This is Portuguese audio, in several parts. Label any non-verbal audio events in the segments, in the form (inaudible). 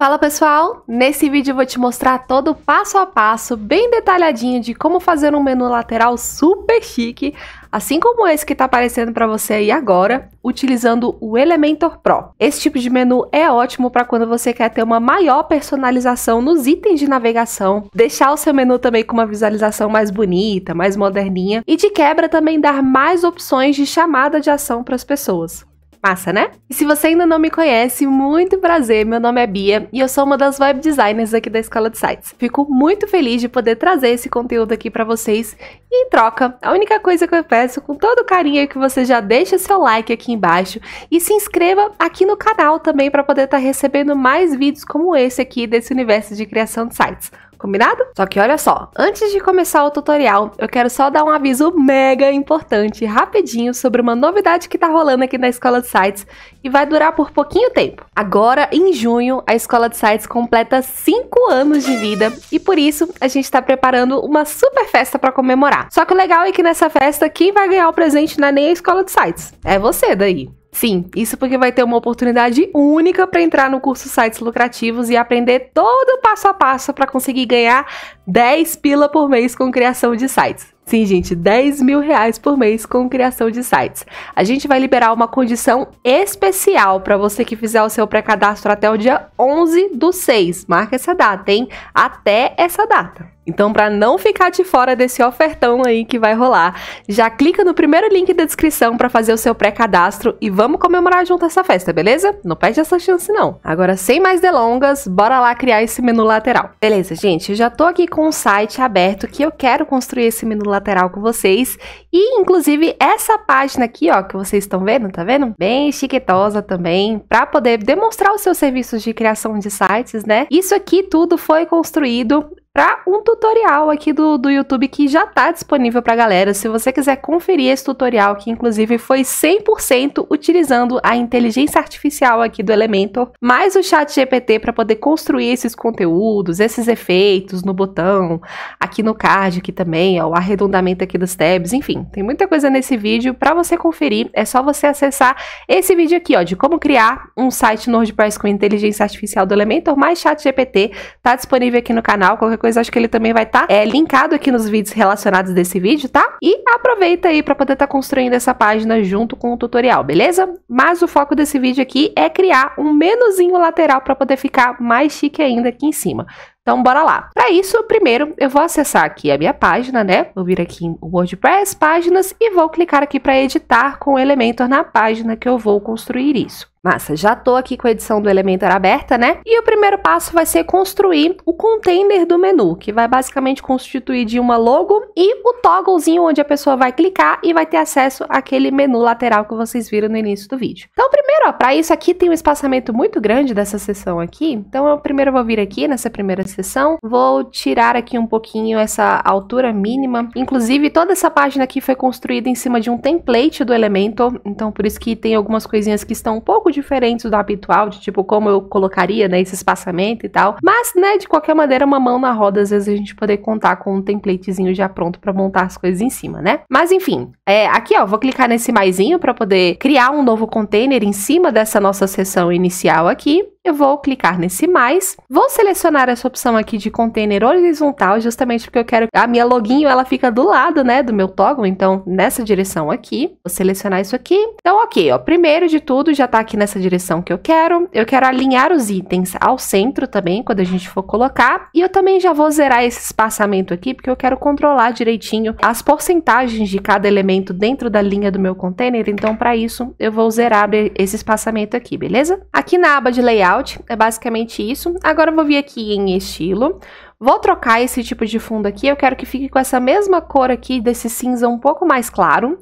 Fala pessoal! Nesse vídeo eu vou te mostrar todo o passo a passo bem detalhadinho de como fazer um menu lateral super chique, assim como esse que está aparecendo para você aí agora, utilizando o Elementor Pro. Esse tipo de menu é ótimo para quando você quer ter uma maior personalização nos itens de navegação, deixar o seu menu também com uma visualização mais bonita, mais moderninha e de quebra também dar mais opções de chamada de ação para as pessoas. Massa, né? E se você ainda não me conhece, muito prazer. Meu nome é Bia e eu sou uma das web designers aqui da Escola de Sites. Fico muito feliz de poder trazer esse conteúdo aqui para vocês. E em troca, a única coisa que eu peço com todo carinho é que você já deixe seu like aqui embaixo e se inscreva aqui no canal também para poder estar tá recebendo mais vídeos como esse aqui desse universo de criação de sites combinado? Só que olha só, antes de começar o tutorial, eu quero só dar um aviso mega importante, rapidinho, sobre uma novidade que tá rolando aqui na Escola de Sites e vai durar por pouquinho tempo. Agora, em junho, a Escola de Sites completa 5 anos de vida e por isso a gente está preparando uma super festa para comemorar. Só que o legal é que nessa festa quem vai ganhar o presente não é nem a Escola de Sites, é você daí. Sim, isso porque vai ter uma oportunidade única para entrar no curso Sites Lucrativos e aprender todo o passo a passo para conseguir ganhar 10 pila por mês com criação de sites. Sim, gente, 10 mil reais por mês com criação de sites. A gente vai liberar uma condição especial para você que fizer o seu pré-cadastro até o dia 11 do 6. Marca essa data, hein? Até essa data. Então, para não ficar de fora desse ofertão aí que vai rolar, já clica no primeiro link da descrição para fazer o seu pré-cadastro e vamos comemorar junto essa festa, beleza? Não perde essa chance não. Agora, sem mais delongas, bora lá criar esse menu lateral. Beleza, gente, eu já tô aqui com o um site aberto que eu quero construir esse menu lateral com vocês e, inclusive, essa página aqui, ó, que vocês estão vendo, tá vendo? Bem chiquetosa também, para poder demonstrar os seus serviços de criação de sites, né? Isso aqui tudo foi construído para um tutorial aqui do, do YouTube que já está disponível para galera. Se você quiser conferir esse tutorial, que inclusive foi 100% utilizando a inteligência artificial aqui do Elementor, mais o chat GPT para poder construir esses conteúdos, esses efeitos no botão, aqui no card aqui também, ó, o arredondamento aqui dos tabs, enfim, tem muita coisa nesse vídeo. Para você conferir, é só você acessar esse vídeo aqui, ó, de como criar um site no WordPress com inteligência artificial do Elementor mais chat GPT. Está disponível aqui no canal, qualquer coisa depois acho que ele também vai estar tá, é, linkado aqui nos vídeos relacionados desse vídeo, tá? E aproveita aí para poder estar tá construindo essa página junto com o tutorial, beleza? Mas o foco desse vídeo aqui é criar um menuzinho lateral para poder ficar mais chique ainda aqui em cima. Então, bora lá. Para isso, primeiro eu vou acessar aqui a minha página, né? Vou vir aqui em WordPress, páginas e vou clicar aqui para editar com o Elementor na página que eu vou construir isso. Massa, já tô aqui com a edição do Elementor aberta, né? E o primeiro passo vai ser construir o container do menu, que vai basicamente constituir de uma logo e o togglezinho onde a pessoa vai clicar e vai ter acesso àquele menu lateral que vocês viram no início do vídeo. Então, primeiro, ó, para isso aqui tem um espaçamento muito grande dessa seção aqui, então eu primeiro vou vir aqui nessa primeira seção, vou tirar aqui um pouquinho essa altura mínima. Inclusive, toda essa página aqui foi construída em cima de um template do Elementor, então por isso que tem algumas coisinhas que estão um pouco pouco diferentes do habitual, de tipo como eu colocaria, né, esse espaçamento e tal. Mas, né, de qualquer maneira, uma mão na roda, às vezes a gente poder contar com um templatezinho já pronto para montar as coisas em cima, né? Mas enfim, é, aqui ó, vou clicar nesse maisinho para poder criar um novo container em cima dessa nossa seção inicial aqui eu vou clicar nesse mais, vou selecionar essa opção aqui de container horizontal, justamente porque eu quero a minha loginho ela fica do lado, né, do meu toggle, então nessa direção aqui, vou selecionar isso aqui. Então, ok, ó, primeiro de tudo já tá aqui nessa direção que eu quero. Eu quero alinhar os itens ao centro também, quando a gente for colocar. E eu também já vou zerar esse espaçamento aqui, porque eu quero controlar direitinho as porcentagens de cada elemento dentro da linha do meu container. Então, para isso, eu vou zerar esse espaçamento aqui, beleza? Aqui na aba de layout layout, é basicamente isso. Agora eu vou vir aqui em estilo, vou trocar esse tipo de fundo aqui, eu quero que fique com essa mesma cor aqui, desse cinza um pouco mais claro.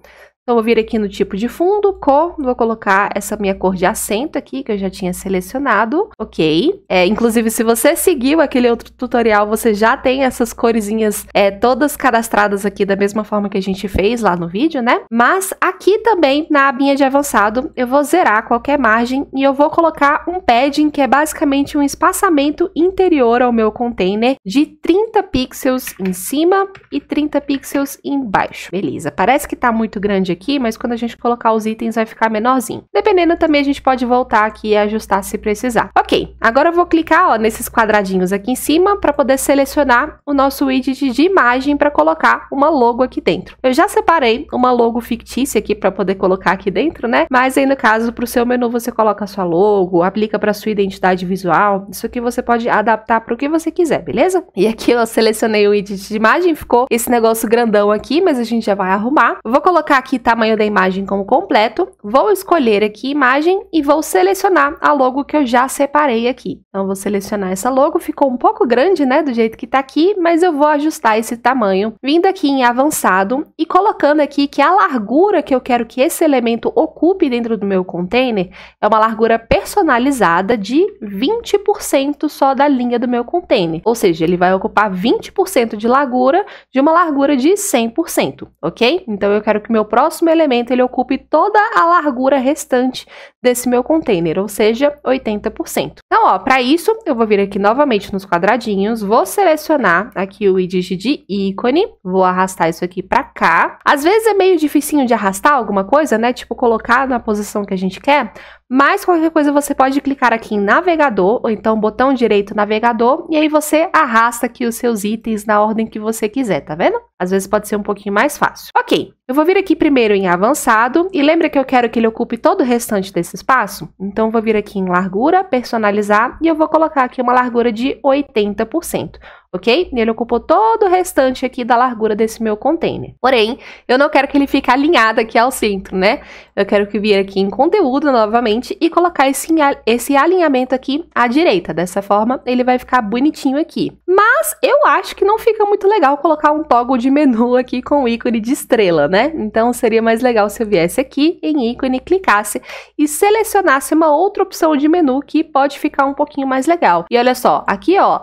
Então, vou vir aqui no tipo de fundo, cor, vou colocar essa minha cor de acento aqui, que eu já tinha selecionado, ok? É, inclusive, se você seguiu aquele outro tutorial, você já tem essas coresinhas é, todas cadastradas aqui da mesma forma que a gente fez lá no vídeo, né? Mas aqui também, na abinha de avançado, eu vou zerar qualquer margem e eu vou colocar um padding, que é basicamente um espaçamento interior ao meu container de 30 pixels em cima e 30 pixels embaixo. Beleza, parece que tá muito grande aqui, aqui, mas quando a gente colocar os itens vai ficar menorzinho. Dependendo também a gente pode voltar aqui e ajustar se precisar. Ok, agora eu vou clicar ó, nesses quadradinhos aqui em cima para poder selecionar o nosso widget de imagem para colocar uma logo aqui dentro. Eu já separei uma logo fictícia aqui para poder colocar aqui dentro, né? Mas aí no caso, para o seu menu você coloca a sua logo, aplica para sua identidade visual. Isso aqui você pode adaptar para o que você quiser, beleza? E aqui eu selecionei o widget de imagem, ficou esse negócio grandão aqui, mas a gente já vai arrumar. Vou colocar aqui tamanho da imagem como completo, vou escolher aqui imagem e vou selecionar a logo que eu já separei aqui. Então vou selecionar essa logo, ficou um pouco grande, né, do jeito que tá aqui, mas eu vou ajustar esse tamanho, vindo aqui em avançado e colocando aqui que a largura que eu quero que esse elemento ocupe dentro do meu container é uma largura personalizada de 20% só da linha do meu container, ou seja, ele vai ocupar 20% de largura de uma largura de 100%, ok? Então eu quero que meu próximo próximo elemento ele ocupe toda a largura restante desse meu container, ou seja, 80%. Então, ó, para isso, eu vou vir aqui novamente nos quadradinhos, vou selecionar aqui o widget de ícone, vou arrastar isso aqui para cá. Às vezes é meio dificinho de arrastar alguma coisa, né? Tipo, colocar na posição que a gente quer, mas qualquer coisa você pode clicar aqui em navegador, ou então botão direito navegador, e aí você arrasta aqui os seus itens na ordem que você quiser, tá vendo? Às vezes pode ser um pouquinho mais fácil. Ok, eu vou vir aqui primeiro em avançado e lembra que eu quero que ele ocupe todo o restante desse espaço? Então, eu vou vir aqui em largura, personalizar e eu vou colocar aqui uma largura de 80% ok? Ele ocupou todo o restante aqui da largura desse meu container. Porém, eu não quero que ele fique alinhado aqui ao centro, né? Eu quero que vire aqui em conteúdo novamente e colocar esse, esse alinhamento aqui à direita. Dessa forma, ele vai ficar bonitinho aqui. Mas eu acho que não fica muito legal colocar um toggle de menu aqui com o ícone de estrela, né? Então, seria mais legal se eu viesse aqui em ícone, clicasse e selecionasse uma outra opção de menu que pode ficar um pouquinho mais legal. E olha só, aqui ó,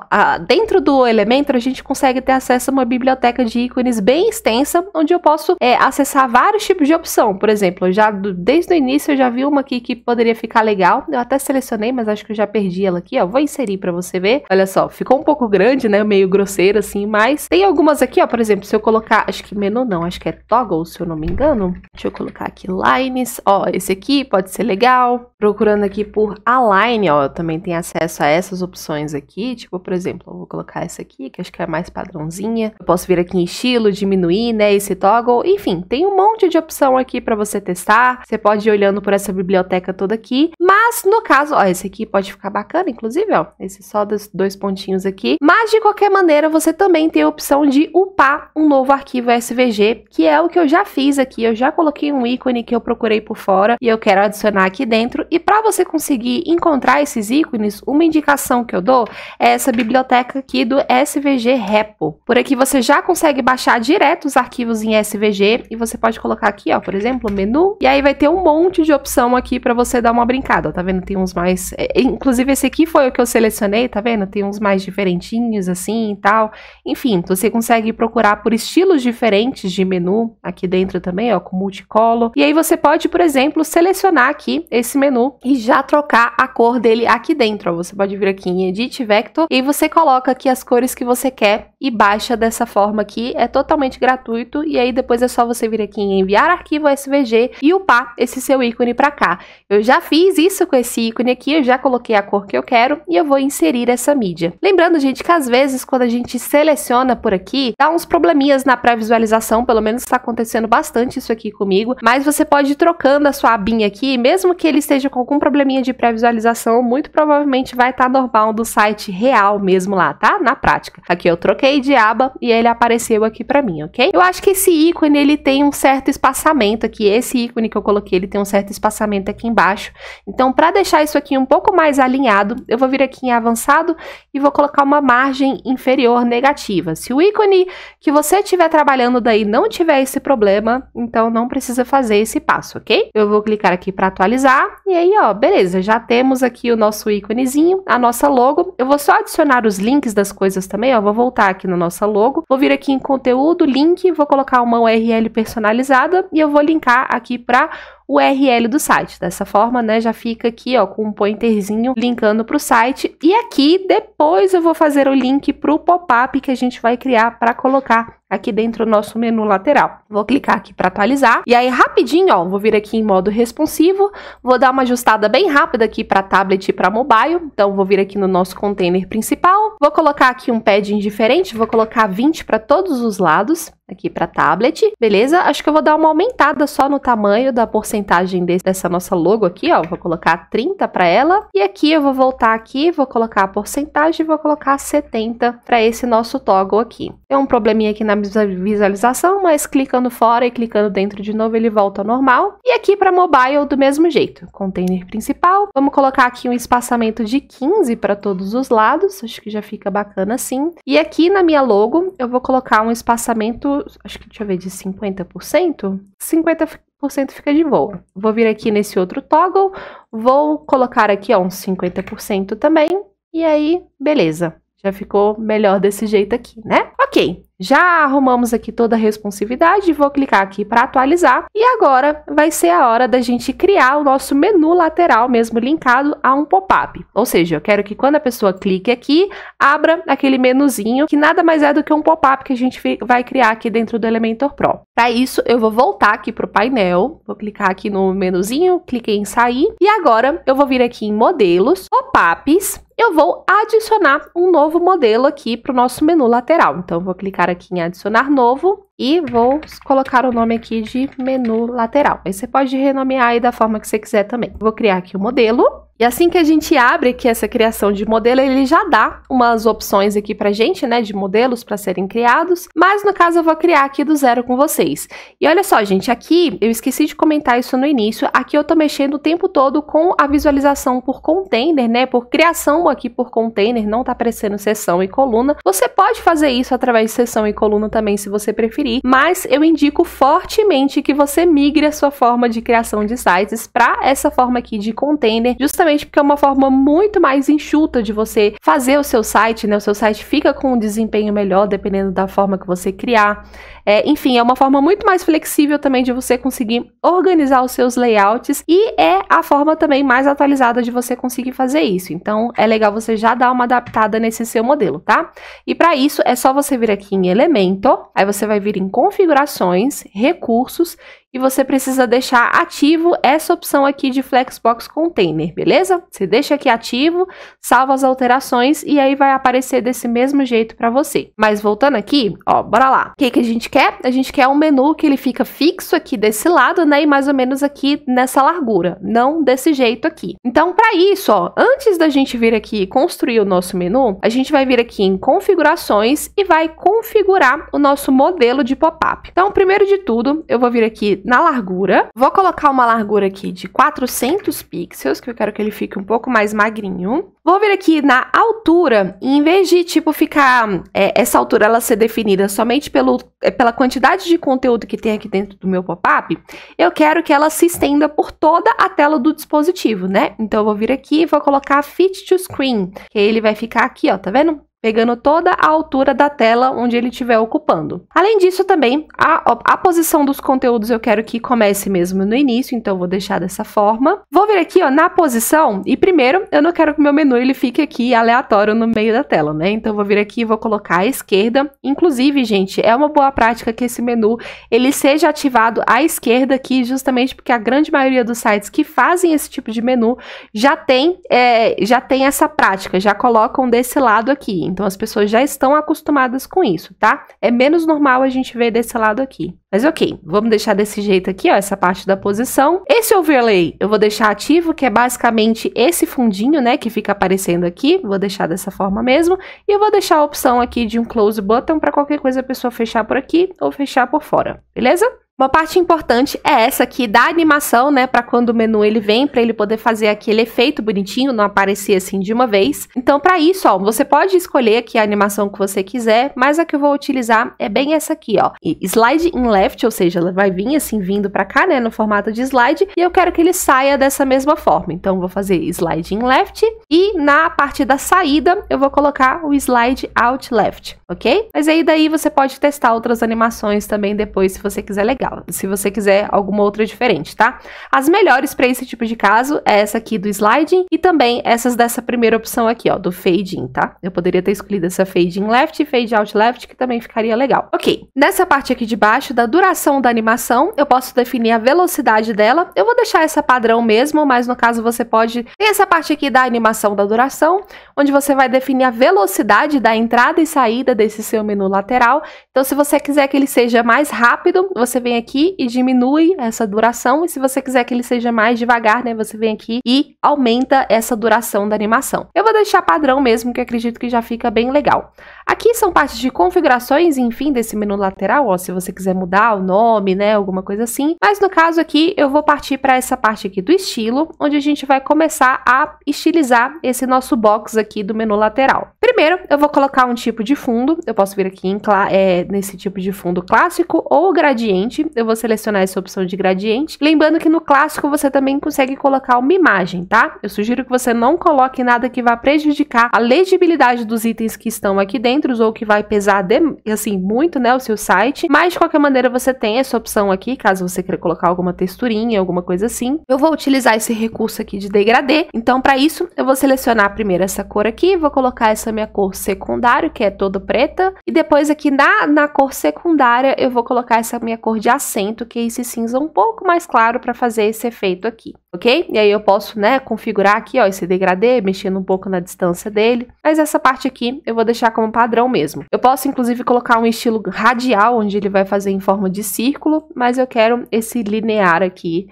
dentro do Elementor, a gente consegue ter acesso a uma biblioteca de ícones bem extensa, onde eu posso é, acessar vários tipos de opção. Por exemplo, já do, desde o início eu já vi uma aqui que poderia ficar legal. Eu até selecionei, mas acho que eu já perdi ela aqui, ó. Vou inserir para você ver. Olha só, ficou um pouco grande, né? Meio grosseiro assim, mas tem algumas aqui, ó. Por exemplo, se eu colocar, acho que menu não, acho que é toggle, se eu não me engano. Deixa eu colocar aqui lines. Ó, esse aqui pode ser legal. Procurando aqui por align, ó, eu também tenho acesso a essas opções aqui. Tipo, por exemplo, eu vou colocar essa aqui, que acho que é mais padrãozinha. Eu posso vir aqui em estilo, diminuir, né, esse toggle. Enfim, tem um monte de opção aqui para você testar. Você pode ir olhando por essa biblioteca toda aqui. Mas, no caso, ó, esse aqui pode ficar bacana, inclusive, ó. Esse só dos dois pontinhos aqui. Mas, de qualquer maneira, você também tem a opção de upar um novo arquivo SVG, que é o que eu já fiz aqui. Eu já coloquei um ícone que eu procurei por fora e eu quero adicionar aqui dentro. E para você conseguir encontrar esses ícones, uma indicação que eu dou é essa biblioteca aqui do SVG Repo. Por aqui você já consegue baixar direto os arquivos em SVG e você pode colocar aqui, ó, por exemplo, menu, e aí vai ter um monte de opção aqui para você dar uma brincada, tá vendo? Tem uns mais, é, é, inclusive esse aqui foi o que eu selecionei, tá vendo? Tem uns mais diferentinhos assim e tal. Enfim, você consegue procurar por estilos diferentes de menu aqui dentro também, ó, com multicolor. E aí você pode, por exemplo, selecionar aqui esse menu e já trocar a cor dele aqui dentro, ó. Você pode vir aqui em Edit Vector e você coloca aqui as cores valores que você quer e baixa dessa forma aqui. É totalmente gratuito e aí depois é só você vir aqui em enviar arquivo SVG e upar esse seu ícone para cá. Eu já fiz isso com esse ícone aqui, eu já coloquei a cor que eu quero e eu vou inserir essa mídia. Lembrando, gente, que às vezes quando a gente seleciona por aqui, dá uns probleminhas na pré-visualização, pelo menos está acontecendo bastante isso aqui comigo, mas você pode ir trocando a sua abinha aqui, mesmo que ele esteja com algum probleminha de pré-visualização, muito provavelmente vai estar tá normal do site real mesmo lá, tá? Na prática prática. Aqui eu troquei de aba e ele apareceu aqui para mim, ok? Eu acho que esse ícone ele tem um certo espaçamento aqui, esse ícone que eu coloquei ele tem um certo espaçamento aqui embaixo. Então para deixar isso aqui um pouco mais alinhado, eu vou vir aqui em avançado e vou colocar uma margem inferior negativa. Se o ícone que você estiver trabalhando daí não tiver esse problema, então não precisa fazer esse passo, ok? Eu vou clicar aqui para atualizar e aí ó, beleza, já temos aqui o nosso íconezinho, a nossa logo. Eu vou só adicionar os links das coisas coisas também, ó, vou voltar aqui na nossa logo, vou vir aqui em conteúdo, link, vou colocar uma URL personalizada e eu vou linkar aqui para URL do site. Dessa forma, né, já fica aqui, ó, com um pointerzinho linkando para o site. E aqui, depois eu vou fazer o link para o pop-up que a gente vai criar para colocar aqui dentro do nosso menu lateral. Vou clicar aqui para atualizar. E aí, rapidinho, ó, vou vir aqui em modo responsivo, vou dar uma ajustada bem rápida aqui para tablet e para mobile. Então, vou vir aqui no nosso container principal, vou colocar aqui um padding diferente, vou colocar 20 para todos os lados aqui para tablet, beleza? Acho que eu vou dar uma aumentada só no tamanho da porcentagem desse, dessa nossa logo aqui, ó. Vou colocar 30 para ela e aqui eu vou voltar aqui, vou colocar a porcentagem e vou colocar 70 para esse nosso toggle aqui. Tem um probleminha aqui na visualização, mas clicando fora e clicando dentro de novo ele volta ao normal. E aqui para mobile do mesmo jeito, container principal. Vamos colocar aqui um espaçamento de 15 para todos os lados, acho que já fica bacana assim. E aqui na minha logo eu vou colocar um espaçamento acho que deixa eu ver, de 50%, 50% fica de boa. Vou vir aqui nesse outro toggle, vou colocar aqui ó, uns 50% também, e aí, beleza. Já ficou melhor desse jeito aqui, né? Ok, já arrumamos aqui toda a responsividade, vou clicar aqui para atualizar. E agora vai ser a hora da gente criar o nosso menu lateral mesmo linkado a um pop-up. Ou seja, eu quero que quando a pessoa clique aqui, abra aquele menuzinho, que nada mais é do que um pop-up que a gente vai criar aqui dentro do Elementor Pro. Para isso, eu vou voltar aqui para o painel, vou clicar aqui no menuzinho, cliquei em sair. E agora eu vou vir aqui em modelos, pop-ups, eu vou adicionar um novo modelo aqui para o nosso menu lateral. Então, eu vou clicar aqui em adicionar novo e vou colocar o nome aqui de menu lateral. Aí você pode renomear aí da forma que você quiser também. Vou criar aqui o modelo. E assim que a gente abre aqui essa criação de modelo, ele já dá umas opções aqui pra gente, né, de modelos para serem criados, mas no caso eu vou criar aqui do zero com vocês. E olha só, gente, aqui eu esqueci de comentar isso no início, aqui eu tô mexendo o tempo todo com a visualização por container, né, por criação aqui por container, não tá aparecendo seção e coluna. Você pode fazer isso através de seção e coluna também, se você preferir mas eu indico fortemente que você migre a sua forma de criação de sites para essa forma aqui de container, justamente porque é uma forma muito mais enxuta de você fazer o seu site, né? O seu site fica com um desempenho melhor dependendo da forma que você criar. É, enfim, é uma forma muito mais flexível também de você conseguir organizar os seus layouts e é a forma também mais atualizada de você conseguir fazer isso. Então, é legal você já dar uma adaptada nesse seu modelo, tá? E para isso, é só você vir aqui em Elemento, aí você vai vir em Configurações, Recursos e você precisa deixar ativo essa opção aqui de Flexbox Container, beleza? Você deixa aqui ativo, salva as alterações e aí vai aparecer desse mesmo jeito para você. Mas voltando aqui, ó, bora lá. O que, que a gente quer? A gente quer um menu que ele fica fixo aqui desse lado, né? E mais ou menos aqui nessa largura, não desse jeito aqui. Então, para isso, ó, antes da gente vir aqui construir o nosso menu, a gente vai vir aqui em configurações e vai configurar o nosso modelo de pop-up. Então, primeiro de tudo, eu vou vir aqui na largura. Vou colocar uma largura aqui de 400 pixels, que eu quero que ele fique um pouco mais magrinho. Vou vir aqui na altura, e em vez de, tipo, ficar... É, essa altura, ela ser definida somente pelo, é, pela quantidade de conteúdo que tem aqui dentro do meu pop-up, eu quero que ela se estenda por toda a tela do dispositivo, né? Então, eu vou vir aqui e vou colocar Fit to Screen, que ele vai ficar aqui, ó, tá vendo? pegando toda a altura da tela onde ele estiver ocupando. Além disso, também a, a posição dos conteúdos eu quero que comece mesmo no início, então vou deixar dessa forma. Vou vir aqui ó, na posição e primeiro eu não quero que o meu menu ele fique aqui aleatório no meio da tela, né? Então vou vir aqui e vou colocar à esquerda. Inclusive, gente, é uma boa prática que esse menu ele seja ativado à esquerda aqui, justamente porque a grande maioria dos sites que fazem esse tipo de menu já tem, é, já tem essa prática, já colocam desse lado aqui. Então as pessoas já estão acostumadas com isso, tá? É menos normal a gente ver desse lado aqui. Mas ok, vamos deixar desse jeito aqui, ó, essa parte da posição. Esse overlay eu vou deixar ativo, que é basicamente esse fundinho, né, que fica aparecendo aqui. Vou deixar dessa forma mesmo. E eu vou deixar a opção aqui de um close button para qualquer coisa a pessoa fechar por aqui ou fechar por fora, beleza? Uma parte importante é essa aqui da animação, né, para quando o menu ele vem, para ele poder fazer aquele efeito bonitinho, não aparecer assim de uma vez. Então, para isso, ó, você pode escolher aqui a animação que você quiser, mas a que eu vou utilizar é bem essa aqui, ó. E slide in left, ou seja, ela vai vir assim vindo para cá, né, no formato de slide, e eu quero que ele saia dessa mesma forma. Então, vou fazer slide in left e na parte da saída eu vou colocar o slide out left, OK? Mas aí daí você pode testar outras animações também depois se você quiser legal legal. Se você quiser alguma outra diferente, tá? As melhores para esse tipo de caso é essa aqui do sliding e também essas dessa primeira opção aqui, ó, do fade in, tá? Eu poderia ter escolhido essa fade in left e fade out left, que também ficaria legal. Ok, nessa parte aqui de baixo da duração da animação, eu posso definir a velocidade dela. Eu vou deixar essa padrão mesmo, mas no caso você pode... Tem essa parte aqui da animação da duração, onde você vai definir a velocidade da entrada e saída desse seu menu lateral. Então, se você quiser que ele seja mais rápido, você vem aqui e diminui essa duração. E se você quiser que ele seja mais devagar, né, você vem aqui e aumenta essa duração da animação. Eu vou deixar padrão mesmo, que acredito que já fica bem legal. Aqui são partes de configurações, enfim, desse menu lateral, ó, se você quiser mudar o nome, né, alguma coisa assim. Mas no caso aqui, eu vou partir para essa parte aqui do estilo, onde a gente vai começar a estilizar esse nosso box aqui do menu lateral. Primeiro, eu vou colocar um tipo de fundo, eu posso vir aqui em, é, nesse tipo de fundo clássico ou gradiente, eu vou selecionar essa opção de gradiente. Lembrando que no clássico você também consegue colocar uma imagem, tá? Eu sugiro que você não coloque nada que vá prejudicar a legibilidade dos itens que estão aqui dentro, centros ou que vai pesar de, assim muito, né, o seu site. Mas de qualquer maneira você tem essa opção aqui, caso você queira colocar alguma texturinha, alguma coisa assim. Eu vou utilizar esse recurso aqui de degradê. Então para isso eu vou selecionar primeiro essa cor aqui, vou colocar essa minha cor secundária, que é toda preta, e depois aqui na, na cor secundária eu vou colocar essa minha cor de acento, que é esse cinza um pouco mais claro para fazer esse efeito aqui ok? E aí eu posso, né, configurar aqui, ó, esse degradê, mexendo um pouco na distância dele, mas essa parte aqui eu vou deixar como padrão mesmo. Eu posso, inclusive, colocar um estilo radial, onde ele vai fazer em forma de círculo, mas eu quero esse linear aqui,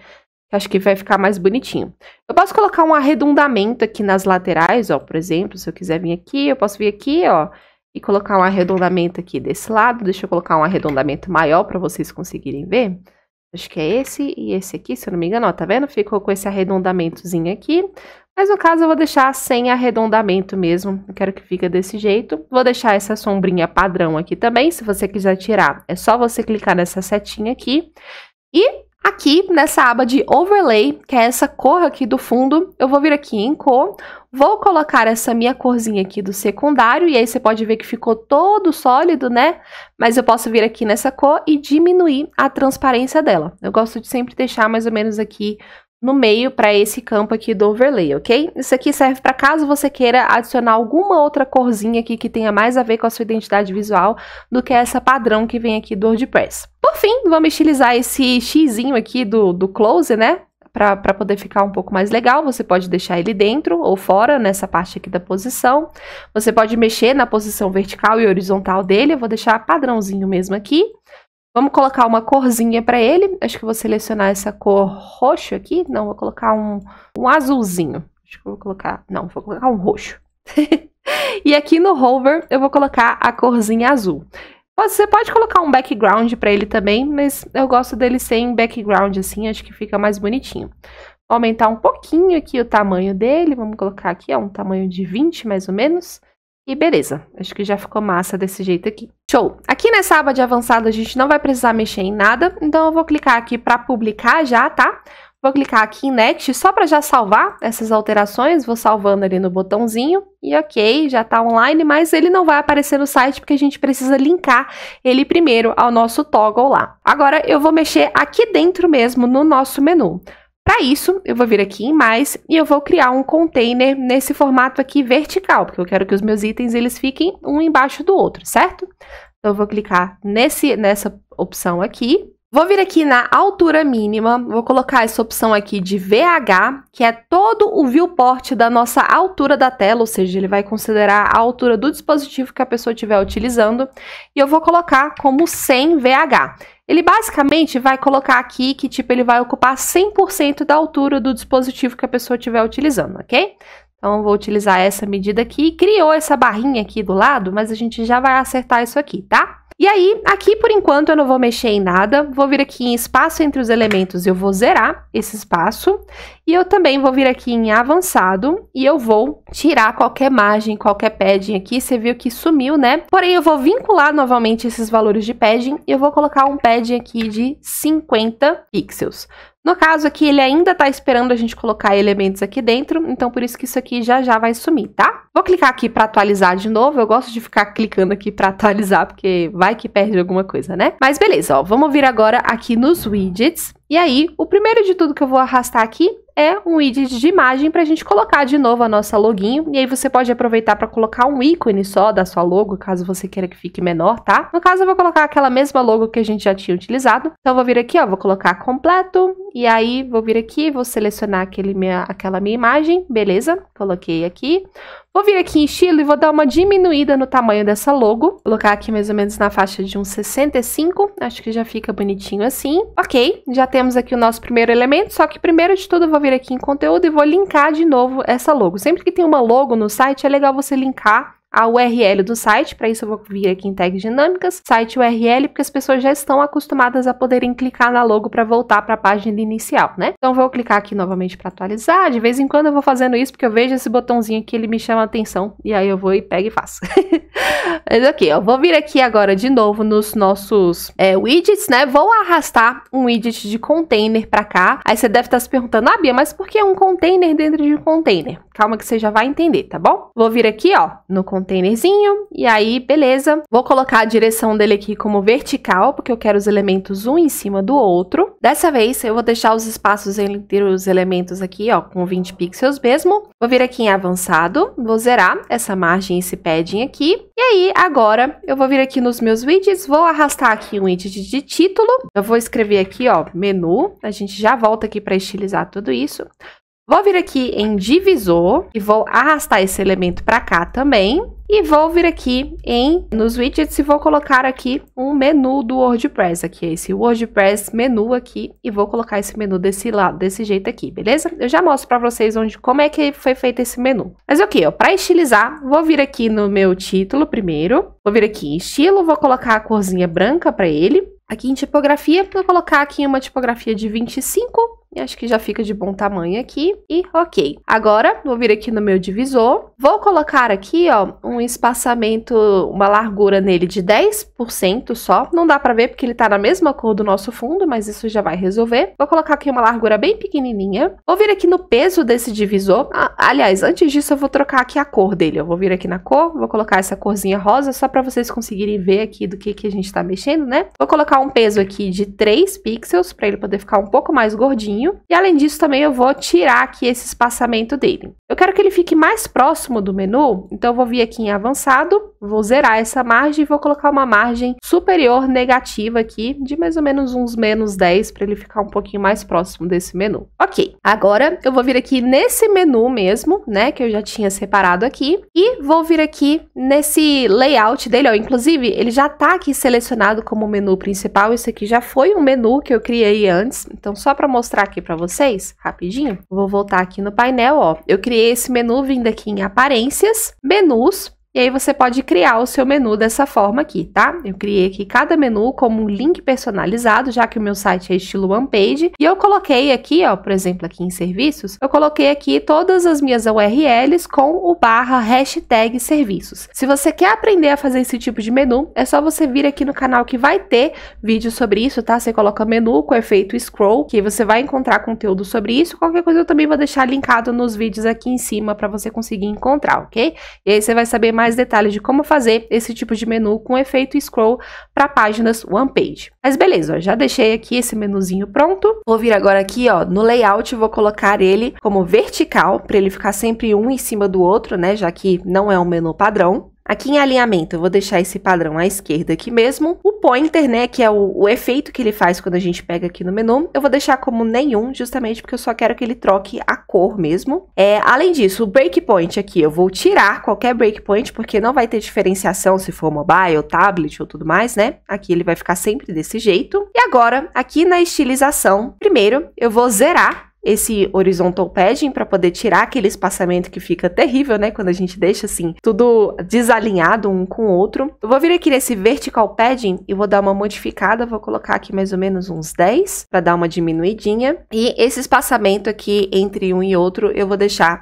que acho que vai ficar mais bonitinho. Eu posso colocar um arredondamento aqui nas laterais, ó, por exemplo, se eu quiser vir aqui, eu posso vir aqui, ó, e colocar um arredondamento aqui desse lado. Deixa eu colocar um arredondamento maior para vocês conseguirem ver. Acho que é esse e esse aqui, se eu não me engano. Ó, tá vendo? Ficou com esse arredondamentozinho aqui. Mas no caso eu vou deixar sem arredondamento mesmo, eu quero que fique desse jeito. Vou deixar essa sombrinha padrão aqui também, se você quiser tirar, é só você clicar nessa setinha aqui. E Aqui nessa aba de overlay, que é essa cor aqui do fundo, eu vou vir aqui em cor, vou colocar essa minha corzinha aqui do secundário, e aí você pode ver que ficou todo sólido, né? Mas eu posso vir aqui nessa cor e diminuir a transparência dela. Eu gosto de sempre deixar mais ou menos aqui no meio para esse campo aqui do overlay, ok? Isso aqui serve para caso você queira adicionar alguma outra corzinha aqui que tenha mais a ver com a sua identidade visual do que essa padrão que vem aqui do WordPress. Por fim, vamos estilizar esse xizinho aqui do, do close, né? para poder ficar um pouco mais legal, você pode deixar ele dentro ou fora, nessa parte aqui da posição. Você pode mexer na posição vertical e horizontal dele, eu vou deixar padrãozinho mesmo aqui. Vamos colocar uma corzinha para ele. Acho que vou selecionar essa cor roxo aqui. Não, vou colocar um, um azulzinho. Acho que vou colocar... Não, vou colocar um roxo. (laughs) e aqui no hover eu vou colocar a corzinha azul. Você pode colocar um background para ele também, mas eu gosto dele sem background assim, acho que fica mais bonitinho. Vou aumentar um pouquinho aqui o tamanho dele, vamos colocar aqui, ó, um tamanho de 20 mais ou menos. E beleza, acho que já ficou massa desse jeito aqui. Show! Aqui nessa aba de avançado a gente não vai precisar mexer em nada, então eu vou clicar aqui para publicar já, tá? Vou clicar aqui em Next só para já salvar essas alterações, vou salvando ali no botãozinho e ok, já está online, mas ele não vai aparecer no site porque a gente precisa linkar ele primeiro ao nosso toggle lá. Agora eu vou mexer aqui dentro mesmo no nosso menu. Para isso, eu vou vir aqui em mais e eu vou criar um container nesse formato aqui vertical, porque eu quero que os meus itens eles fiquem um embaixo do outro, certo? Então, eu vou clicar nesse, nessa opção aqui. Vou vir aqui na altura mínima, vou colocar essa opção aqui de VH, que é todo o viewport da nossa altura da tela, ou seja, ele vai considerar a altura do dispositivo que a pessoa estiver utilizando, e eu vou colocar como 100 VH. Ele basicamente vai colocar aqui que tipo ele vai ocupar 100% da altura do dispositivo que a pessoa estiver utilizando, ok? Então vou utilizar essa medida aqui, criou essa barrinha aqui do lado, mas a gente já vai acertar isso aqui, tá? E aí, aqui por enquanto eu não vou mexer em nada, vou vir aqui em espaço entre os elementos, eu vou zerar esse espaço, e eu também vou vir aqui em avançado, e eu vou tirar qualquer margem, qualquer padding aqui, você viu que sumiu, né? Porém, eu vou vincular novamente esses valores de padding, e eu vou colocar um padding aqui de 50 pixels. No caso aqui, ele ainda tá esperando a gente colocar elementos aqui dentro, então por isso que isso aqui já já vai sumir, tá? Vou clicar aqui para atualizar de novo, eu gosto de ficar clicando aqui para atualizar, porque vai que perde alguma coisa, né? Mas beleza, ó, vamos vir agora aqui nos widgets, e aí, o primeiro de tudo que eu vou arrastar aqui é um widget de imagem para a gente colocar de novo a nossa login. E aí você pode aproveitar para colocar um ícone só da sua logo, caso você queira que fique menor, tá? No caso, eu vou colocar aquela mesma logo que a gente já tinha utilizado. Então, vou vir aqui, ó, vou colocar completo. E aí, vou vir aqui, vou selecionar aquele minha, aquela minha imagem, beleza? Coloquei aqui. Vou vir aqui em estilo e vou dar uma diminuída no tamanho dessa logo. Colocar aqui mais ou menos na faixa de uns 65. Acho que já fica bonitinho assim. Ok, já temos aqui o nosso primeiro elemento. Só que primeiro de tudo eu vou vir aqui em conteúdo e vou linkar de novo essa logo. Sempre que tem uma logo no site, é legal você linkar a URL do site, para isso eu vou vir aqui em tag dinâmicas, site URL, porque as pessoas já estão acostumadas a poderem clicar na logo para voltar para a página inicial, né? Então vou clicar aqui novamente para atualizar, de vez em quando eu vou fazendo isso, porque eu vejo esse botãozinho aqui, ele me chama a atenção, e aí eu vou e pego e faço. (laughs) Mas ok, eu vou vir aqui agora de novo nos nossos é, widgets, né? Vou arrastar um widget de container para cá, aí você deve estar tá se perguntando, ah Bia, mas por que um container dentro de um container? Calma que você já vai entender, tá bom? Vou vir aqui, ó, no container containerzinho. E aí, beleza. Vou colocar a direção dele aqui como vertical, porque eu quero os elementos um em cima do outro. Dessa vez, eu vou deixar os espaços entre os elementos aqui, ó, com 20 pixels mesmo. Vou vir aqui em avançado, vou zerar essa margem, esse padding aqui. E aí, agora, eu vou vir aqui nos meus widgets, vou arrastar aqui um widget de título. Eu vou escrever aqui, ó, menu. A gente já volta aqui para estilizar tudo isso. Vou vir aqui em divisor e vou arrastar esse elemento para cá também. E vou vir aqui em nos widgets e vou colocar aqui um menu do WordPress aqui, esse WordPress menu aqui e vou colocar esse menu desse lado, desse jeito aqui, beleza? Eu já mostro para vocês onde como é que foi feito esse menu. Mas o que, para estilizar, vou vir aqui no meu título primeiro, vou vir aqui em estilo, vou colocar a corzinha branca para ele. Aqui em tipografia, vou colocar aqui uma tipografia de 25 e acho que já fica de bom tamanho aqui. E ok. Agora, vou vir aqui no meu divisor. Vou colocar aqui, ó, um espaçamento, uma largura nele de 10% só. Não dá pra ver porque ele tá na mesma cor do nosso fundo, mas isso já vai resolver. Vou colocar aqui uma largura bem pequenininha. Vou vir aqui no peso desse divisor. Ah, aliás, antes disso, eu vou trocar aqui a cor dele. Eu vou vir aqui na cor, vou colocar essa corzinha rosa só pra vocês conseguirem ver aqui do que, que a gente tá mexendo, né? Vou colocar um peso aqui de 3 pixels pra ele poder ficar um pouco mais gordinho pouquinho. E além disso, também eu vou tirar aqui esse espaçamento dele. Eu quero que ele fique mais próximo do menu, então eu vou vir aqui em avançado, vou zerar essa margem e vou colocar uma margem superior negativa aqui, de mais ou menos uns menos 10, para ele ficar um pouquinho mais próximo desse menu. Ok, agora eu vou vir aqui nesse menu mesmo, né, que eu já tinha separado aqui, e vou vir aqui nesse layout dele, ó, inclusive ele já tá aqui selecionado como menu principal, isso aqui já foi um menu que eu criei antes, então só para mostrar aqui para vocês, rapidinho. Vou voltar aqui no painel, ó. Eu criei esse menu vindo aqui em aparências, menus, e aí você pode criar o seu menu dessa forma aqui, tá? Eu criei aqui cada menu como um link personalizado, já que o meu site é estilo one page, e eu coloquei aqui, ó, por exemplo, aqui em serviços, eu coloquei aqui todas as minhas URLs com o barra hashtag serviços. Se você quer aprender a fazer esse tipo de menu, é só você vir aqui no canal que vai ter vídeo sobre isso, tá? Você coloca menu com efeito scroll, que você vai encontrar conteúdo sobre isso. Qualquer coisa eu também vou deixar linkado nos vídeos aqui em cima para você conseguir encontrar, ok? E aí você vai saber mais mais detalhes de como fazer esse tipo de menu com efeito scroll para páginas one page. Mas beleza, ó, já deixei aqui esse menuzinho pronto. Vou vir agora aqui, ó, no layout vou colocar ele como vertical para ele ficar sempre um em cima do outro, né, já que não é um menu padrão. Aqui em alinhamento, eu vou deixar esse padrão à esquerda aqui mesmo. O pointer, né, que é o, o efeito que ele faz quando a gente pega aqui no menu, eu vou deixar como nenhum, justamente porque eu só quero que ele troque a cor mesmo. É, além disso, o breakpoint aqui, eu vou tirar qualquer breakpoint, porque não vai ter diferenciação se for mobile, tablet ou tudo mais, né? Aqui ele vai ficar sempre desse jeito. E agora, aqui na estilização, primeiro eu vou zerar esse horizontal padding para poder tirar aquele espaçamento que fica terrível, né? Quando a gente deixa assim, tudo desalinhado um com o outro. Eu vou vir aqui nesse vertical padding e vou dar uma modificada, vou colocar aqui mais ou menos uns 10 para dar uma diminuidinha. E esse espaçamento aqui entre um e outro eu vou deixar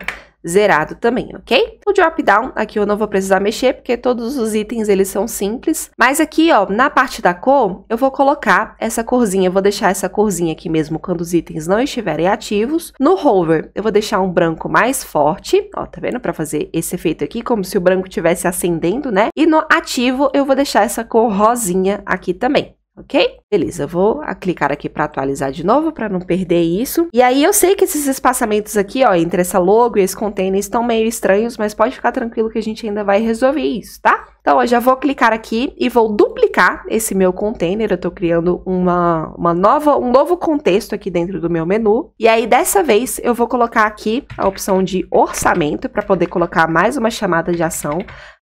zerado também, ok? O drop down aqui eu não vou precisar mexer porque todos os itens eles são simples, mas aqui ó, na parte da cor, eu vou colocar essa corzinha, eu vou deixar essa corzinha aqui mesmo quando os itens não estiverem ativos. No hover, eu vou deixar um branco mais forte, ó, tá vendo? Para fazer esse efeito aqui, como se o branco estivesse acendendo, né? E no ativo, eu vou deixar essa cor rosinha aqui também ok? Beleza, vou clicar aqui para atualizar de novo, para não perder isso. E aí eu sei que esses espaçamentos aqui, ó, entre essa logo e esse container estão meio estranhos, mas pode ficar tranquilo que a gente ainda vai resolver isso, tá? Então, eu já vou clicar aqui e vou duplicar esse meu container. Eu estou criando uma, uma nova, um novo contexto aqui dentro do meu menu. E aí, dessa vez, eu vou colocar aqui a opção de orçamento para poder colocar mais uma chamada de ação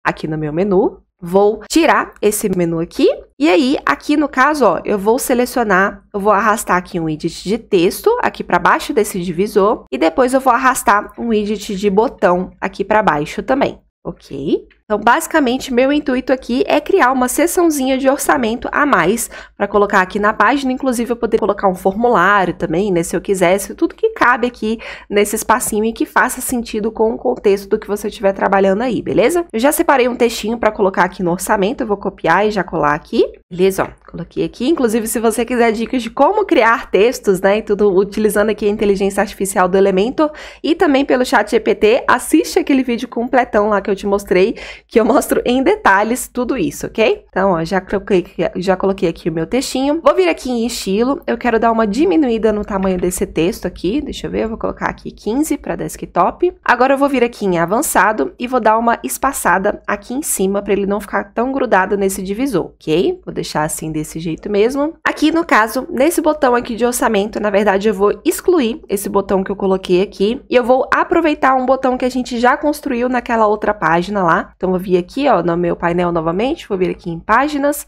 aqui no meu menu. Vou tirar esse menu aqui. E aí, aqui no caso, ó, eu vou selecionar, eu vou arrastar aqui um widget de texto aqui para baixo desse divisor e depois eu vou arrastar um widget de botão aqui para baixo também, ok? Então, basicamente, meu intuito aqui é criar uma seçãozinha de orçamento a mais para colocar aqui na página, inclusive eu poder colocar um formulário também, né, se eu quisesse, tudo que cabe aqui nesse espacinho e que faça sentido com o contexto do que você estiver trabalhando aí, beleza? Eu já separei um textinho para colocar aqui no orçamento, eu vou copiar e já colar aqui. Beleza, ó, coloquei aqui. Inclusive, se você quiser dicas de como criar textos, né, e tudo utilizando aqui a inteligência artificial do Elementor e também pelo chat GPT, assiste aquele vídeo completão lá que eu te mostrei que eu mostro em detalhes tudo isso, ok? Então, ó, já coloquei, já coloquei aqui o meu textinho. Vou vir aqui em estilo, eu quero dar uma diminuída no tamanho desse texto aqui, deixa eu ver, eu vou colocar aqui 15 para desktop. Agora eu vou vir aqui em avançado e vou dar uma espaçada aqui em cima para ele não ficar tão grudado nesse divisor, ok? Vou deixar assim desse jeito mesmo. Aqui, no caso, nesse botão aqui de orçamento, na verdade, eu vou excluir esse botão que eu coloquei aqui e eu vou aproveitar um botão que a gente já construiu naquela outra página lá. Então, eu vir aqui ó, no meu painel novamente, vou vir aqui em páginas,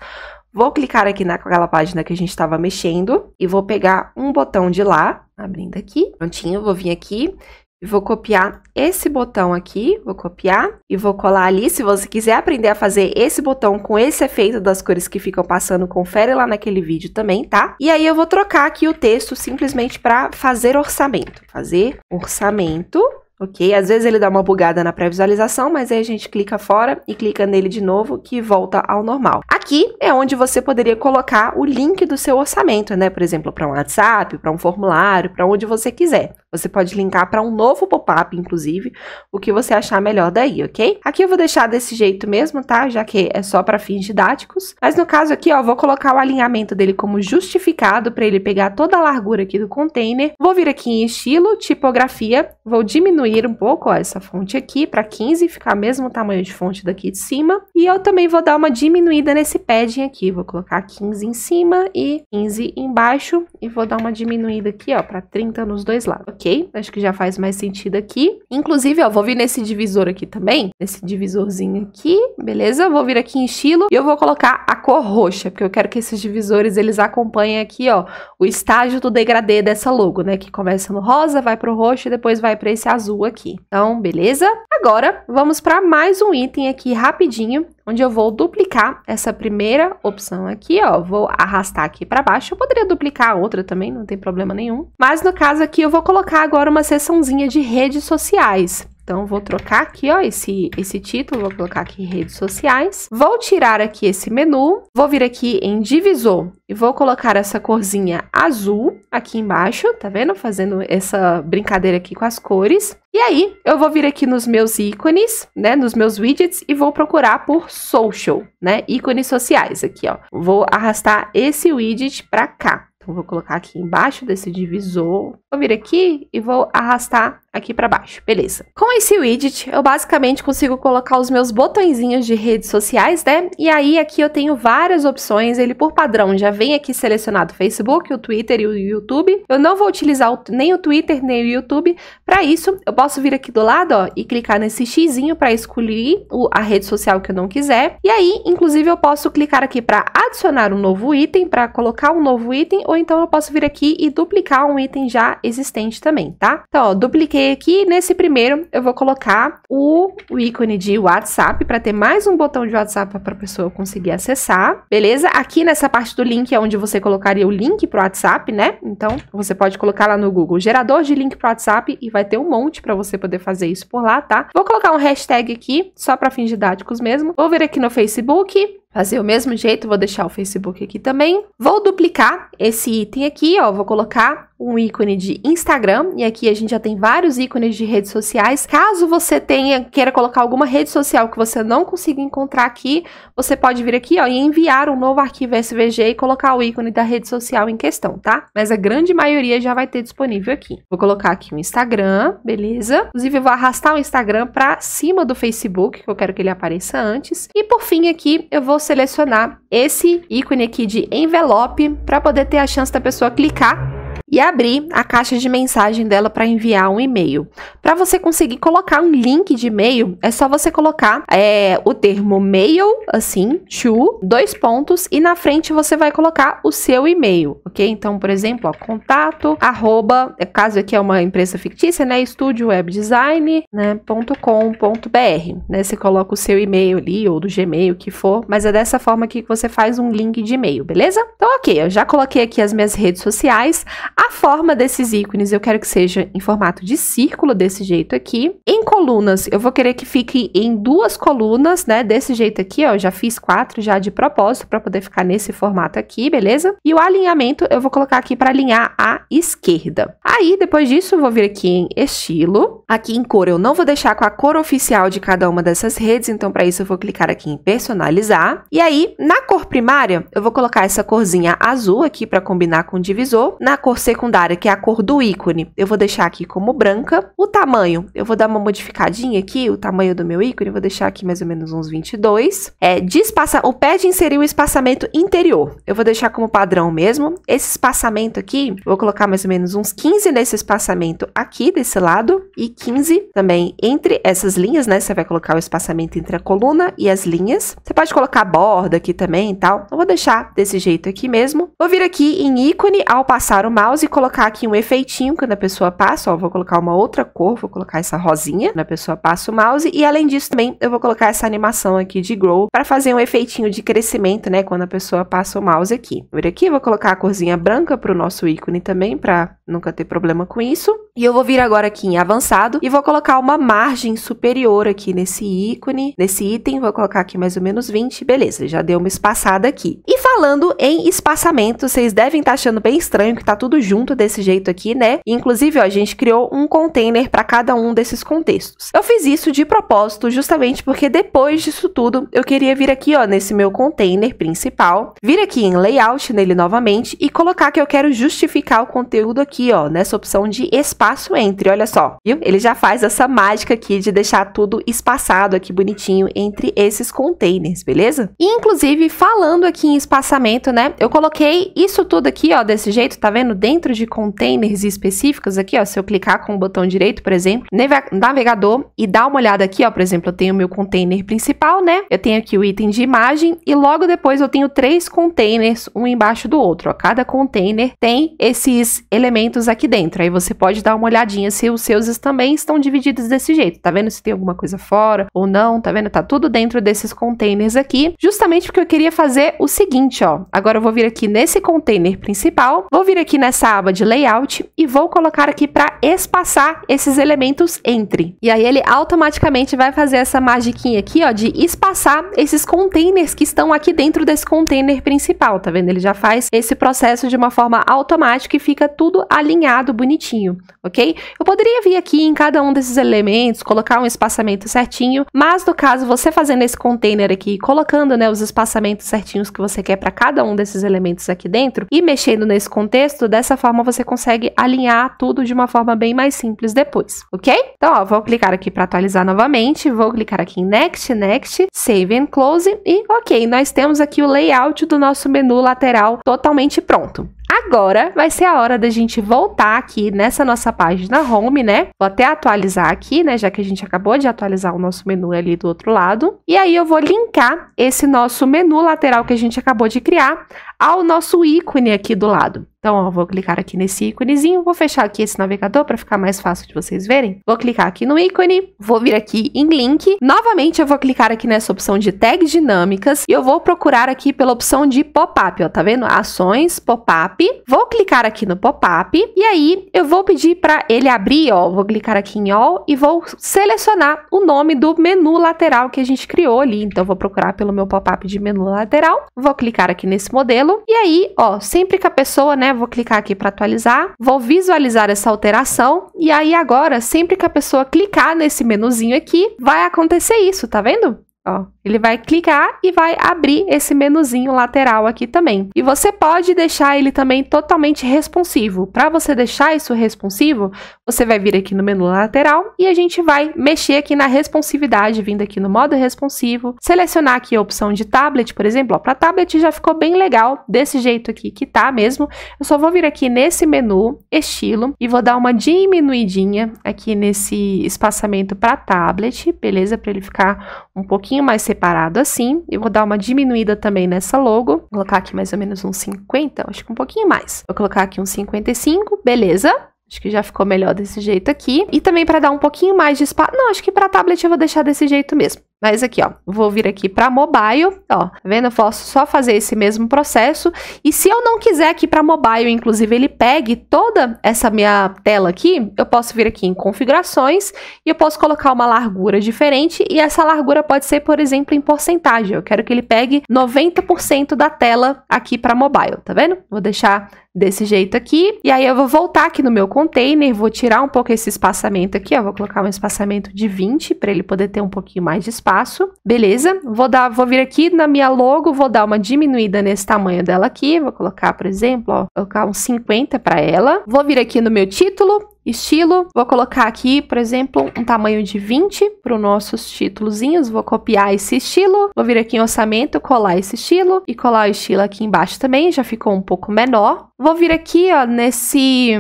vou clicar aqui naquela página que a gente estava mexendo e vou pegar um botão de lá, abrindo aqui, prontinho, vou vir aqui e vou copiar esse botão aqui, vou copiar e vou colar ali. Se você quiser aprender a fazer esse botão com esse efeito das cores que ficam passando, confere lá naquele vídeo também, tá? E aí eu vou trocar aqui o texto simplesmente para fazer orçamento. Fazer orçamento ok? Às vezes ele dá uma bugada na pré-visualização, mas aí a gente clica fora e clica nele de novo, que volta ao normal. Aqui é onde você poderia colocar o link do seu orçamento, né? Por exemplo, para um WhatsApp, para um formulário, para onde você quiser. Você pode linkar para um novo pop-up, inclusive, o que você achar melhor daí, ok? Aqui eu vou deixar desse jeito mesmo, tá? Já que é só para fins didáticos. Mas no caso aqui, ó, vou colocar o alinhamento dele como justificado para ele pegar toda a largura aqui do container. Vou vir aqui em estilo, tipografia, vou diminuir um pouco ó, essa fonte aqui para 15, ficar mesmo tamanho de fonte daqui de cima. E eu também vou dar uma diminuída nesse padding aqui, vou colocar 15 em cima e 15 embaixo e vou dar uma diminuída aqui, ó, para 30 nos dois lados, ok? Acho que já faz mais sentido aqui. Inclusive, ó, vou vir nesse divisor aqui também, nesse divisorzinho aqui, beleza? Vou vir aqui em estilo e eu vou colocar a cor roxa, porque eu quero que esses divisores, eles acompanhem aqui, ó, o estágio do degradê dessa logo, né? Que começa no rosa, vai pro roxo e depois vai para esse azul aqui. Então, beleza? Agora, vamos para mais um item aqui rapidinho, onde eu vou duplicar essa primeira opção aqui, ó, vou arrastar aqui para baixo, eu poderia duplicar a outra também, não tem problema nenhum, mas no caso aqui eu vou colocar agora uma seçãozinha de redes sociais, então, vou trocar aqui, ó, esse, esse título, vou colocar aqui redes sociais. Vou tirar aqui esse menu, vou vir aqui em divisor e vou colocar essa corzinha azul aqui embaixo, tá vendo? Fazendo essa brincadeira aqui com as cores. E aí, eu vou vir aqui nos meus ícones, né, nos meus widgets e vou procurar por social, né, ícones sociais aqui, ó. Vou arrastar esse widget para cá. Então, vou colocar aqui embaixo desse divisor. Vou vir aqui e vou arrastar aqui para baixo, beleza. Com esse widget, eu basicamente consigo colocar os meus botõezinhos de redes sociais, né? E aí aqui eu tenho várias opções, ele por padrão já vem aqui selecionado o Facebook, o Twitter e o YouTube. Eu não vou utilizar o, nem o Twitter nem o YouTube, para isso eu posso vir aqui do lado, ó, e clicar nesse xizinho para escolher o, a rede social que eu não quiser. E aí, inclusive, eu posso clicar aqui para adicionar um novo item, para colocar um novo item, ou então eu posso vir aqui e duplicar um item já existente também, tá? Então, ó, dupliquei coloquei aqui. Nesse primeiro, eu vou colocar o, o ícone de WhatsApp para ter mais um botão de WhatsApp para a pessoa conseguir acessar, beleza? Aqui nessa parte do link é onde você colocaria o link para o WhatsApp, né? Então, você pode colocar lá no Google gerador de link para o WhatsApp e vai ter um monte para você poder fazer isso por lá, tá? Vou colocar um hashtag aqui, só para fins didáticos mesmo. Vou vir aqui no Facebook, fazer o mesmo jeito, vou deixar o Facebook aqui também. Vou duplicar esse item aqui, ó, vou colocar um ícone de Instagram e aqui a gente já tem vários ícones de redes sociais. Caso você tenha queira colocar alguma rede social que você não consiga encontrar aqui, você pode vir aqui, ó, e enviar um novo arquivo SVG e colocar o ícone da rede social em questão, tá? Mas a grande maioria já vai ter disponível aqui. Vou colocar aqui o Instagram, beleza? Inclusive eu vou arrastar o Instagram para cima do Facebook, que eu quero que ele apareça antes. E por fim aqui eu vou selecionar esse ícone aqui de envelope para poder ter a chance da pessoa clicar e abrir a caixa de mensagem dela para enviar um e-mail. Para você conseguir colocar um link de e-mail, é só você colocar é, o termo mail, assim, to, dois pontos, e na frente você vai colocar o seu e-mail, ok? Então, por exemplo, ó, contato, arroba, é, caso aqui é uma empresa fictícia, né? Estúdio Design né? .com.br, né? Você coloca o seu e-mail ali, ou do Gmail, que for, mas é dessa forma aqui que você faz um link de e-mail, beleza? Então, ok, eu já coloquei aqui as minhas redes sociais. A forma desses ícones eu quero que seja em formato de círculo, desse jeito aqui. Em colunas, eu vou querer que fique em duas colunas, né? Desse jeito aqui, ó. já fiz quatro já de propósito para poder ficar nesse formato aqui, beleza? E o alinhamento eu vou colocar aqui para alinhar à esquerda. Aí, depois disso, eu vou vir aqui em estilo. Aqui em cor, eu não vou deixar com a cor oficial de cada uma dessas redes, então para isso eu vou clicar aqui em personalizar. E aí, na cor primária, eu vou colocar essa corzinha azul aqui para combinar com o divisor. Na cor secundária, que é a cor do ícone, eu vou deixar aqui como branca. O tamanho, eu vou dar uma modificadinha aqui, o tamanho do meu ícone, vou deixar aqui mais ou menos uns 22. É, de espaça, o pad inserir o espaçamento interior, eu vou deixar como padrão mesmo. Esse espaçamento aqui, vou colocar mais ou menos uns 15 nesse espaçamento aqui desse lado e 15 também entre essas linhas, né? Você vai colocar o espaçamento entre a coluna e as linhas. Você pode colocar borda aqui também e tal. Eu vou deixar desse jeito aqui mesmo. Vou vir aqui em ícone, ao passar o mouse, mouse e colocar aqui um efeitinho quando a pessoa passa, ó, vou colocar uma outra cor, vou colocar essa rosinha, quando a pessoa passa o mouse, e além disso também eu vou colocar essa animação aqui de grow para fazer um efeitinho de crescimento, né, quando a pessoa passa o mouse aqui. Por aqui vou colocar a corzinha branca para o nosso ícone também, para nunca ter problema com isso. E eu vou vir agora aqui em avançado e vou colocar uma margem superior aqui nesse ícone, nesse item, vou colocar aqui mais ou menos 20, beleza, já deu uma espaçada aqui. E falando em espaçamento, vocês devem estar tá achando bem estranho que tá tudo junto desse jeito aqui, né? Inclusive, ó, a gente criou um container para cada um desses contextos. Eu fiz isso de propósito, justamente porque depois disso tudo, eu queria vir aqui, ó, nesse meu container principal, vir aqui em layout nele novamente e colocar que eu quero justificar o conteúdo aqui, ó, nessa opção de espaço entre, olha só, viu? Ele já faz essa mágica aqui de deixar tudo espaçado aqui bonitinho entre esses containers, beleza? E, inclusive, falando aqui em espaçamento, né, eu coloquei isso tudo aqui, ó, desse jeito, tá vendo? Dentro dentro de containers específicos aqui, ó, se eu clicar com o botão direito, por exemplo, navegador e dar uma olhada aqui, ó, por exemplo, eu tenho meu container principal, né? Eu tenho aqui o item de imagem e logo depois eu tenho três containers, um embaixo do outro, ó. Cada container tem esses elementos aqui dentro. Aí você pode dar uma olhadinha se os seus também estão divididos desse jeito. Tá vendo se tem alguma coisa fora ou não? Tá vendo? Tá tudo dentro desses containers aqui, justamente porque eu queria fazer o seguinte, ó. Agora eu vou vir aqui nesse container principal, vou vir aqui nessa essa aba de layout e vou colocar aqui para espaçar esses elementos entre. E aí ele automaticamente vai fazer essa magiquinha aqui, ó, de espaçar esses containers que estão aqui dentro desse container principal, tá vendo? Ele já faz esse processo de uma forma automática e fica tudo alinhado bonitinho, ok? Eu poderia vir aqui em cada um desses elementos, colocar um espaçamento certinho, mas no caso você fazendo esse container aqui, colocando, né, os espaçamentos certinhos que você quer para cada um desses elementos aqui dentro e mexendo nesse contexto, dessa dessa forma você consegue alinhar tudo de uma forma bem mais simples depois, ok? Então, ó, vou clicar aqui para atualizar novamente, vou clicar aqui em Next, Next, Save and Close e ok, nós temos aqui o layout do nosso menu lateral totalmente pronto. Agora vai ser a hora da gente voltar aqui nessa nossa página home, né? Vou até atualizar aqui, né? Já que a gente acabou de atualizar o nosso menu ali do outro lado. E aí eu vou linkar esse nosso menu lateral que a gente acabou de criar ao nosso ícone aqui do lado. Então, ó, vou clicar aqui nesse íconezinho, vou fechar aqui esse navegador para ficar mais fácil de vocês verem. Vou clicar aqui no ícone, vou vir aqui em link. Novamente, eu vou clicar aqui nessa opção de tags dinâmicas e eu vou procurar aqui pela opção de pop-up, ó, tá vendo? Ações, pop-up pop-up, vou clicar aqui no pop-up e aí eu vou pedir para ele abrir, ó, vou clicar aqui em all e vou selecionar o nome do menu lateral que a gente criou ali. Então vou procurar pelo meu pop-up de menu lateral, vou clicar aqui nesse modelo e aí, ó, sempre que a pessoa, né, vou clicar aqui para atualizar, vou visualizar essa alteração e aí agora, sempre que a pessoa clicar nesse menuzinho aqui, vai acontecer isso, tá vendo? Ó, ele vai clicar e vai abrir esse menuzinho lateral aqui também. E você pode deixar ele também totalmente responsivo. Para você deixar isso responsivo, você vai vir aqui no menu lateral e a gente vai mexer aqui na responsividade, vindo aqui no modo responsivo, selecionar aqui a opção de tablet, por exemplo, para tablet já ficou bem legal desse jeito aqui que tá mesmo. Eu só vou vir aqui nesse menu estilo e vou dar uma diminuidinha aqui nesse espaçamento para tablet, beleza? Para ele ficar um pouquinho mais separado assim. Eu vou dar uma diminuída também nessa logo. Vou colocar aqui mais ou menos uns 50, acho que um pouquinho mais. Vou colocar aqui uns 55, beleza? Acho que já ficou melhor desse jeito aqui. E também para dar um pouquinho mais de espaço. Não, acho que para tablet eu vou deixar desse jeito mesmo. Mas aqui, ó, vou vir aqui para mobile, ó, tá vendo? Eu posso só fazer esse mesmo processo. E se eu não quiser aqui para mobile, inclusive, ele pegue toda essa minha tela aqui, eu posso vir aqui em configurações e eu posso colocar uma largura diferente. E essa largura pode ser, por exemplo, em porcentagem. Eu quero que ele pegue 90% da tela aqui para mobile, tá vendo? Vou deixar desse jeito aqui. E aí eu vou voltar aqui no meu container, vou tirar um pouco esse espaçamento aqui, ó, vou colocar um espaçamento de 20 para ele poder ter um pouquinho mais de espaço. Beleza? Vou dar, vou vir aqui na minha logo, vou dar uma diminuída nesse tamanho dela aqui, vou colocar, por exemplo, ó, colocar uns 50 para ela. Vou vir aqui no meu título, estilo. Vou colocar aqui, por exemplo, um tamanho de 20 para os nossos títulozinhos. Vou copiar esse estilo, vou vir aqui em orçamento, colar esse estilo e colar o estilo aqui embaixo também, já ficou um pouco menor. Vou vir aqui, ó, nesse,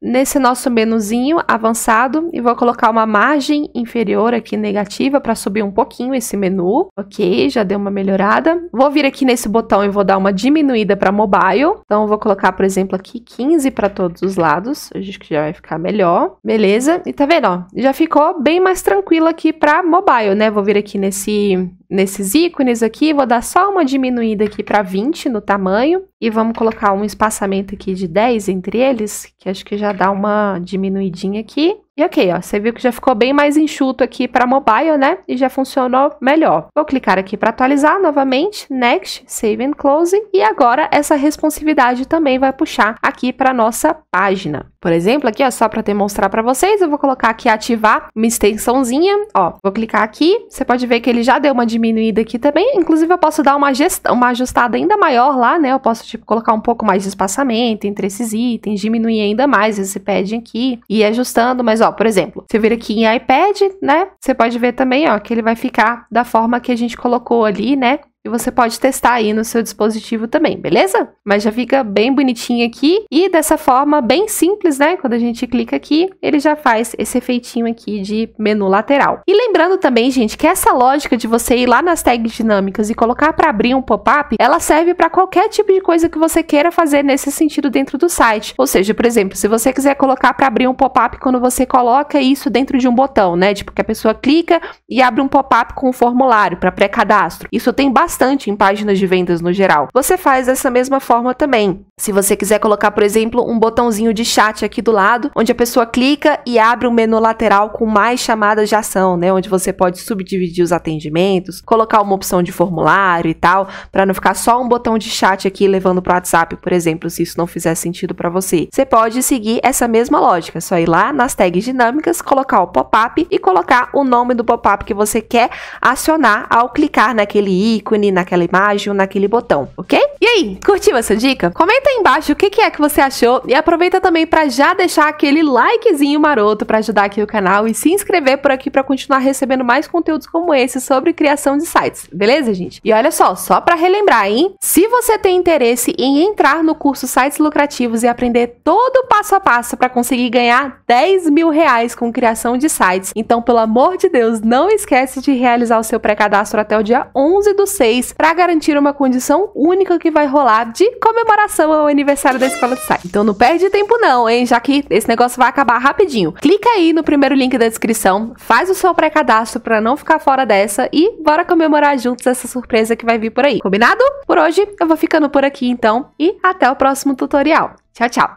nesse nosso menuzinho avançado e vou colocar uma margem inferior aqui negativa para subir um pouquinho esse menu. Ok, já deu uma melhorada. Vou vir aqui nesse botão e vou dar uma diminuída para mobile. Então, vou colocar, por exemplo, aqui 15 para todos os lados. Acho que já vai ficar melhor. Beleza? E tá vendo, ó, já ficou bem mais tranquilo aqui para mobile, né? Vou vir aqui nesse nesses ícones aqui, vou dar só uma diminuída aqui para 20 no tamanho e vamos colocar um espaçamento aqui de 10 entre eles, que acho que já dá uma diminuidinha aqui. E ok, ó, você viu que já ficou bem mais enxuto aqui para mobile, né? E já funcionou melhor. Vou clicar aqui para atualizar novamente, Next, Save and Close. E agora essa responsividade também vai puxar aqui para nossa página. Por exemplo, aqui ó, só para demonstrar para vocês, eu vou colocar aqui ativar uma extensãozinha, ó. Vou clicar aqui, você pode ver que ele já deu uma diminuída aqui também. Inclusive eu posso dar uma, uma ajustada ainda maior lá, né? Eu posso tipo colocar um pouco mais de espaçamento entre esses itens, diminuir ainda mais esse padding aqui e ajustando, mas ó, por exemplo, você vir aqui em iPad, né? Você pode ver também, ó, que ele vai ficar da forma que a gente colocou ali, né? E você pode testar aí no seu dispositivo também, beleza? Mas já fica bem bonitinho aqui e dessa forma bem simples, né? Quando a gente clica aqui, ele já faz esse efeitinho aqui de menu lateral. E lembrando também, gente, que essa lógica de você ir lá nas tags dinâmicas e colocar para abrir um pop-up, ela serve para qualquer tipo de coisa que você queira fazer nesse sentido dentro do site. Ou seja, por exemplo, se você quiser colocar para abrir um pop-up quando você coloca isso dentro de um botão, né? Tipo que a pessoa clica e abre um pop-up com um formulário para pré-cadastro. Isso tem bastante bastante em páginas de vendas no geral. Você faz dessa mesma forma também. Se você quiser colocar, por exemplo, um botãozinho de chat aqui do lado, onde a pessoa clica e abre um menu lateral com mais chamadas de ação, né? Onde você pode subdividir os atendimentos, colocar uma opção de formulário e tal, para não ficar só um botão de chat aqui levando para o WhatsApp, por exemplo, se isso não fizer sentido para você. Você pode seguir essa mesma lógica, é só ir lá nas tags dinâmicas, colocar o pop-up e colocar o nome do pop-up que você quer acionar ao clicar naquele ícone ícone, naquela imagem ou naquele botão, ok? E aí, curtiu essa dica? Comenta aí embaixo o que, que é que você achou e aproveita também para já deixar aquele likezinho maroto para ajudar aqui o canal e se inscrever por aqui para continuar recebendo mais conteúdos como esse sobre criação de sites, beleza, gente? E olha só, só para relembrar, hein? Se você tem interesse em entrar no curso Sites Lucrativos e aprender todo o passo a passo para conseguir ganhar 10 mil reais com criação de sites, então pelo amor de Deus, não esquece de realizar o seu pré-cadastro até o dia 11 do 6 vocês para garantir uma condição única que vai rolar de comemoração ao aniversário da escola de Sai. Então não perde tempo não, hein? Já que esse negócio vai acabar rapidinho. Clica aí no primeiro link da descrição, faz o seu pré-cadastro para não ficar fora dessa e bora comemorar juntos essa surpresa que vai vir por aí. Combinado? Por hoje eu vou ficando por aqui então e até o próximo tutorial. Tchau, tchau.